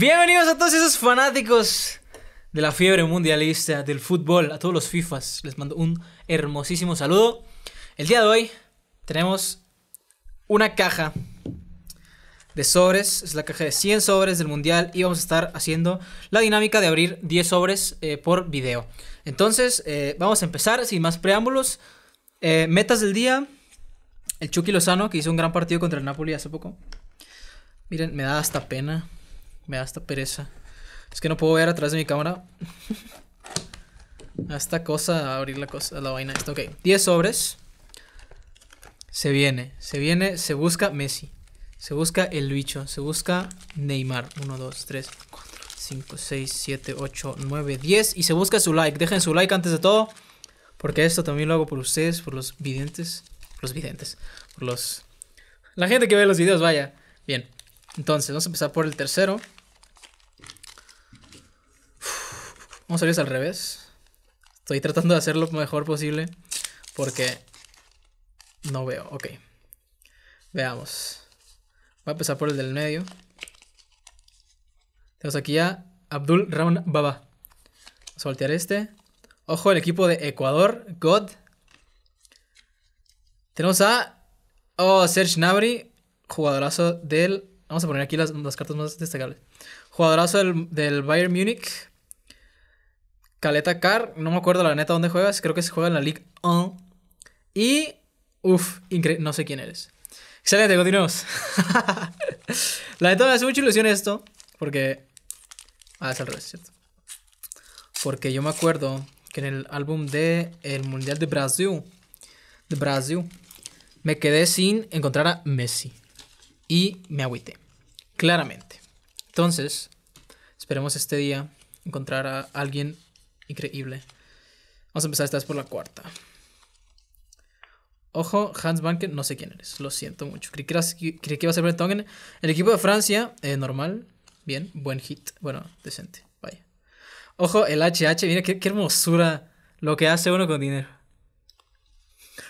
Bienvenidos a todos esos fanáticos de la fiebre mundialista, del fútbol, a todos los FIFAs. Les mando un hermosísimo saludo. El día de hoy tenemos una caja de sobres. Es la caja de 100 sobres del mundial y vamos a estar haciendo la dinámica de abrir 10 sobres eh, por video. Entonces, eh, vamos a empezar sin más preámbulos. Eh, metas del día. El Chucky Lozano, que hizo un gran partido contra el Napoli hace poco. Miren, me da hasta pena me da hasta pereza. Es que no puedo ver atrás de mi cámara. esta cosa, a abrir la cosa, la vaina Ok, 10 sobres. Se viene, se viene, se busca Messi. Se busca el bicho, se busca Neymar. 1, 2, 3, 4, 5, 6, 7, 8, 9, 10. Y se busca su like. Dejen su like antes de todo. Porque esto también lo hago por ustedes, por los videntes. Los videntes. Por los... La gente que ve los videos, vaya. Bien. Entonces, vamos a empezar por el tercero. Vamos a ver al revés. Estoy tratando de hacerlo lo mejor posible porque no veo. Ok. Veamos. Voy a empezar por el del medio. Tenemos aquí a Abdul Ramon Baba. Vamos a voltear este. Ojo, el equipo de Ecuador. God. Tenemos a. Oh, Serge Navri. Jugadorazo del. Vamos a poner aquí las, cartas más destacables. Jugadorazo del, del Bayern Múnich. Caleta Car, no me acuerdo la neta dónde juegas, creo que se juega en la League 1. Y, uf, no sé quién eres. Excelente, Continuemos. la neta me hace mucha ilusión esto, porque... Ah, es al revés, ¿cierto? Porque yo me acuerdo que en el álbum de el Mundial de Brasil, de Brasil, me quedé sin encontrar a Messi. Y me agüité, claramente. Entonces, esperemos este día encontrar a alguien Increíble. Vamos a empezar esta vez por la cuarta. Ojo, Hans Banken, no sé quién eres. Lo siento mucho. Creí que, a ser Bretongen. El equipo de Francia, eh, normal. Bien, buen hit. Bueno, decente. Vaya. Ojo, el HH. Mira qué, hermosura lo que hace uno con dinero.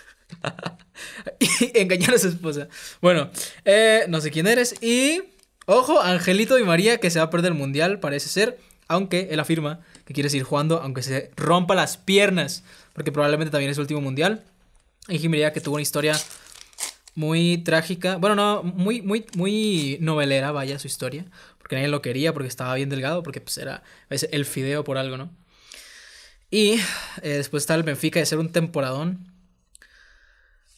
y engañar a su esposa. Bueno, eh, no sé quién eres. Y. Ojo, Angelito y María, que se va a perder el mundial, parece ser. Aunque él afirma que quiere seguir jugando, aunque se rompa las piernas, porque probablemente también es el último mundial. Ingeniería que tuvo una historia muy trágica, bueno, no, muy, muy, muy novelera, vaya, su historia, porque nadie lo quería, porque estaba bien delgado, porque pues era el fideo por algo, ¿no? Y eh, después está el Benfica de ser un temporadón.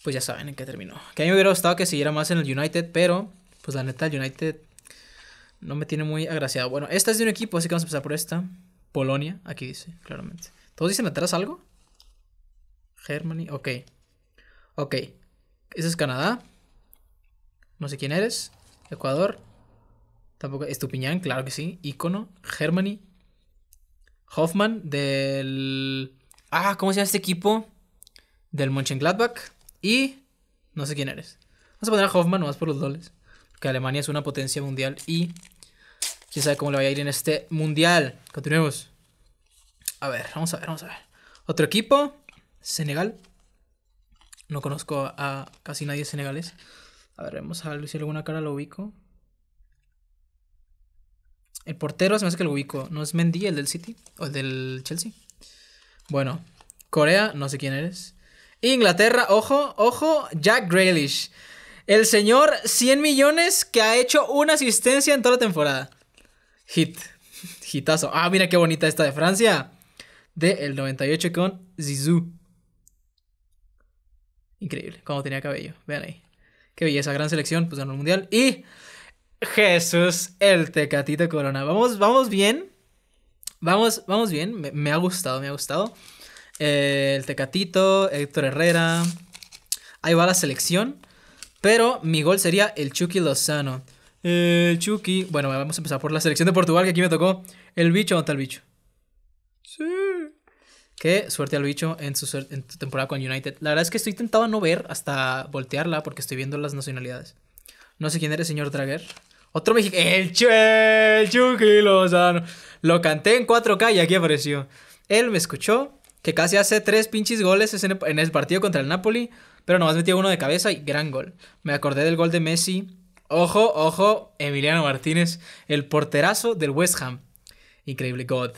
Pues ya saben en qué terminó. Que a mí me hubiera gustado que siguiera más en el United, pero pues la neta, el United no me tiene muy agraciado. Bueno, esta es de un equipo, así que vamos a empezar por esta. Polonia, aquí dice, claramente. ¿Todos dicen atrás algo? Germany, ok. Ok. Ese es Canadá. No sé quién eres. Ecuador. Tampoco. Estupiñán, claro que sí. Icono. Germany. Hoffman del. Ah, ¿cómo se llama este equipo? Del Mönchengladbach. Y. No sé quién eres. Vamos a poner a Hoffman nomás por los dobles. Que Alemania es una potencia mundial y quién sabe cómo le vaya a ir en este mundial. Continuemos. A ver, vamos a ver, vamos a ver. Otro equipo, Senegal. No conozco a casi nadie senegalés. A ver, vamos a ver si alguna cara lo ubico. El portero se me hace que lo ubico. ¿No es Mendy, el del City? ¿O el del Chelsea? Bueno, Corea, no sé quién eres. Inglaterra, ojo, ojo, Jack Grealish. El señor 100 millones que ha hecho una asistencia en toda la temporada. Hit. Hitazo. Ah, mira qué bonita esta de Francia. De el 98 con Zizou. Increíble, cómo tenía cabello. Vean ahí. Qué belleza, gran selección, pues ganó el mundial. Y Jesús, el Tecatito Corona. Vamos, vamos bien. Vamos, vamos bien. Me, ha gustado, me ha gustado. Eh, el Tecatito, Héctor Herrera. Ahí va la selección. Pero mi gol sería el Chucky Lozano. El eh, Chucky. Bueno, vamos a empezar por la selección de Portugal, que aquí me tocó. El bicho, o está el bicho? Sí. Qué suerte al bicho en su, temporada con United. La verdad es que estoy tentado a no ver hasta voltearla porque estoy viendo las nacionalidades. No sé quién eres, señor Draguer. Otro mexicano. El, el Chucky Lozano. Lo canté en 4K y aquí apareció. Él me escuchó que casi hace tres pinches goles en el partido contra el Napoli, pero nomás metió uno de cabeza y gran gol. Me acordé del gol de Messi Ojo, ojo, Emiliano Martínez, el porterazo del West Ham. Increíble, God.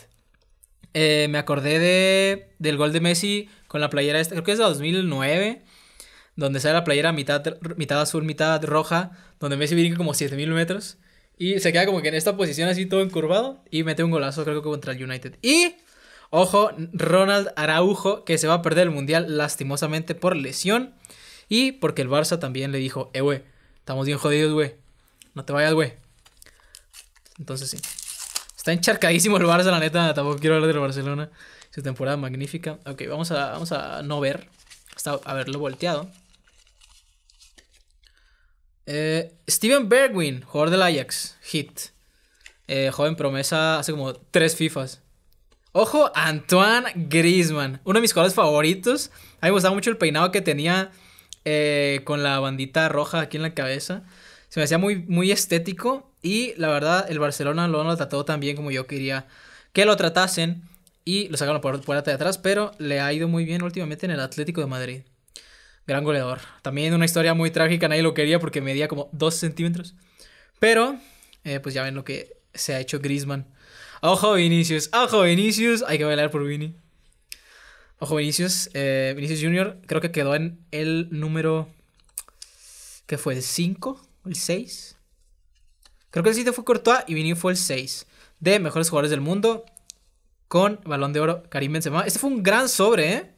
Eh, me acordé de, del gol de Messi con la playera esta, creo que es de 2009, donde sale la playera mitad, mitad azul, mitad roja, donde Messi viene como 7000 metros y se queda como que en esta posición así todo encurvado y mete un golazo, creo que contra el United. Y, ojo, Ronald Araujo, que se va a perder el mundial lastimosamente por lesión y porque el Barça también le dijo, eh, Estamos bien jodidos, güey. No te vayas, güey. Entonces sí. Está encharcadísimo el Barça, la neta. Tampoco quiero hablar del Barcelona. Su temporada magnífica. Ok, vamos a, vamos a no ver. Hasta haberlo volteado. Eh, Steven Bergwin, jugador del Ajax. Hit. Eh, joven promesa hace como tres FIFAs. Ojo, Antoine Griezmann. Uno de mis jugadores favoritos. A mí me gustaba mucho el peinado que tenía eh, con la bandita roja aquí en la cabeza. Se me hacía muy, muy estético y la verdad el Barcelona lo, no lo trató tan bien como yo quería que lo tratasen y lo sacaron por puerta de atrás, pero le ha ido muy bien últimamente en el Atlético de Madrid. Gran goleador. También una historia muy trágica, nadie lo quería porque medía como 2 centímetros. Pero, eh, pues ya ven lo que se ha hecho Griezmann. Ojo Vinicius, ojo Vinicius, hay que bailar por Vini. Ojo, Vinicius, eh, Vinicius Jr. creo que quedó en el número. ¿Qué fue? ¿El 5? ¿El 6? Creo que el 7 fue Courtois y Vinicius fue el 6 de mejores jugadores del mundo con balón de oro Karim Benzema. Este fue un gran sobre, ¿eh?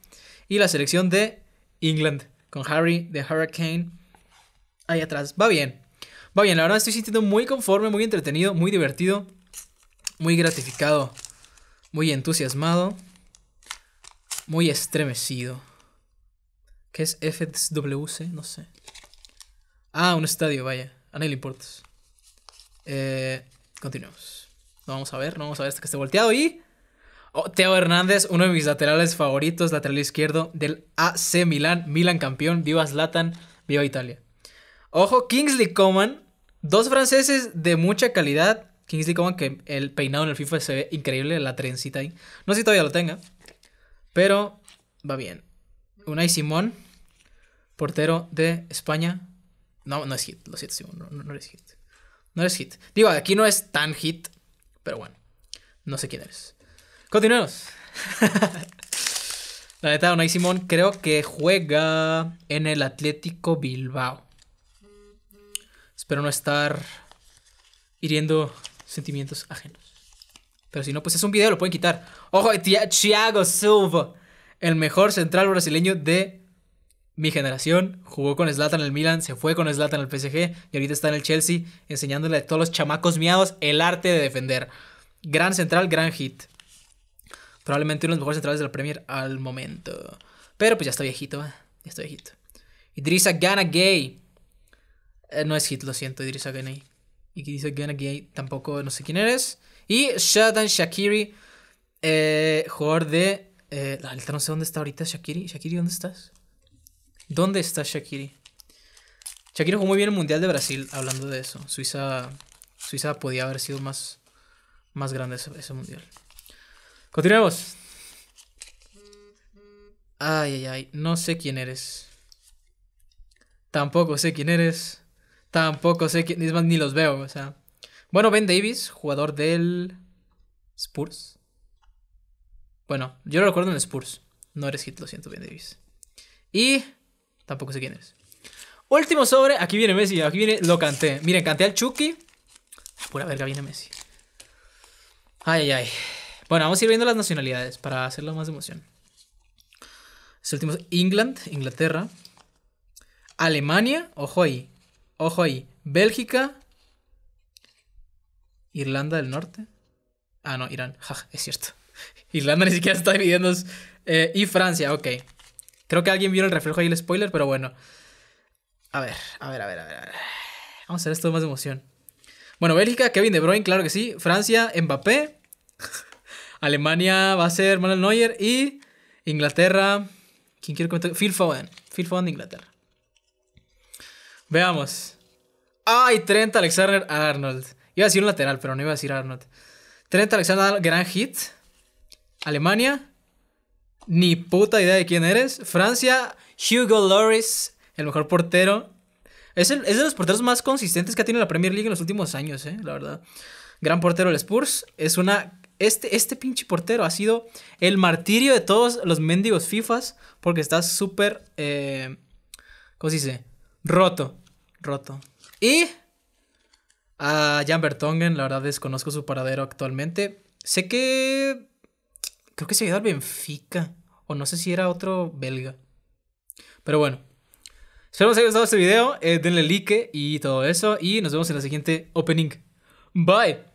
Y la selección de England con Harry de Hurricane ahí atrás. Va bien. Va bien, la verdad estoy sintiendo muy conforme, muy entretenido, muy divertido, muy gratificado, muy entusiasmado muy estremecido. ¿Qué es FWC? No sé. Ah, un estadio, vaya. A nadie le importa. Eh, No vamos a ver, no vamos a ver hasta que esté volteado. Y. Oh, Teo Hernández, uno de mis laterales favoritos, lateral izquierdo del AC Milan. Milan campeón. Viva Zlatan, viva Italia. Ojo, Kingsley Coman. Dos franceses de mucha calidad. Kingsley Coman, que el peinado en el FIFA se ve increíble, la trencita ahí. No sé si todavía lo tenga. Pero va bien. Unai Simón, portero de España. No, no es hit, lo siento, Simón, no, eres hit. No es hit. Digo, aquí no es tan hit, pero bueno, no sé quién eres. Continuemos. La neta, Unai Simón creo que juega en el Atlético Bilbao. Espero no estar hiriendo sentimientos ajenos. Pero si no, pues es un video, lo pueden quitar. Ojo, Thiago Silva, el mejor central brasileño de mi generación. Jugó con Zlatan en el Milan, se fue con Zlatan el PSG y ahorita está en el Chelsea enseñándole a todos los chamacos miados el arte de defender. Gran central, gran hit. Probablemente uno de los mejores centrales de la Premier al momento. Pero pues ya está viejito, ¿eh? ya está viejito. Idrissa Gana Gay. Eh, no es hit, lo siento, Idrissa Gana Gay y que dice gana Gay, tampoco no sé quién eres. Y Shadan Shakiri, eh, jugador de. Eh, no sé dónde está ahorita Shakiri. Shakiri, ¿dónde estás? ¿Dónde está Shakiri? Shakiri jugó muy bien el Mundial de Brasil, hablando de eso. Suiza, Suiza podía haber sido más, más grande ese, ese Mundial. Continuemos. Ay, ay, ay. No sé quién eres. Tampoco sé quién eres. Tampoco sé quién, es más, ni los veo, o sea. Bueno, Ben Davis, jugador del Spurs. Bueno, yo lo recuerdo en Spurs. No eres hit, lo siento, Ben Davis. Y tampoco sé quién eres. Último sobre, aquí viene Messi, aquí viene, lo canté. Miren, canté al Chucky. Pura verga, viene Messi. Ay, ay, ay. Bueno, vamos a ir viendo las nacionalidades para hacerlo más de emoción. Este último es England, Inglaterra. Alemania, ojo ahí. Ojo ahí. Bélgica. Irlanda del Norte. Ah, no, Irán. es cierto. Irlanda ni siquiera está dividiendo. Eh, y Francia, ok. Creo que alguien vio el reflejo ahí el spoiler, pero bueno. A ver, a ver, a ver, a ver. Vamos a hacer esto más de emoción. Bueno, Bélgica, Kevin De Bruyne, claro que sí. Francia, Mbappé. Alemania va a ser Manuel Neuer. Y Inglaterra. ¿Quién quiere comentar? Phil Foden. Phil Foden Inglaterra. Veamos. Ay, Trent Alexander Arnold. Iba a decir un lateral, pero no iba a decir Arnold. Trent Alexander Arnold, gran hit. Alemania. Ni puta idea de quién eres. Francia, Hugo Loris, el mejor portero. Es, el, es de los porteros más consistentes que ha tenido la Premier League en los últimos años, eh, la verdad. Gran portero el Spurs. Es una este, este pinche portero ha sido el martirio de todos los mendigos FIFAs porque está súper, eh, ¿cómo se dice? roto, roto. Y a Jan Bertongen, la verdad desconozco su paradero actualmente. Sé que creo que se ha al Benfica o no sé si era otro belga. Pero bueno, espero os haya gustado este video, eh, denle like y todo eso y nos vemos en la siguiente opening. Bye.